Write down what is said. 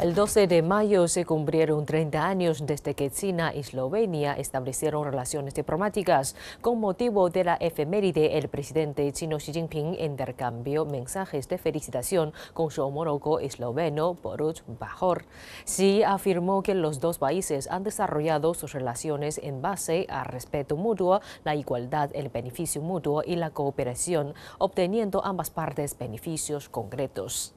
El 12 de mayo se cumplieron 30 años desde que China y Eslovenia establecieron relaciones diplomáticas. Con motivo de la efeméride, el presidente chino Xi Jinping intercambió mensajes de felicitación con su homólogo esloveno Borut Bajor. Xi afirmó que los dos países han desarrollado sus relaciones en base al respeto mutuo, la igualdad, el beneficio mutuo y la cooperación, obteniendo ambas partes beneficios concretos.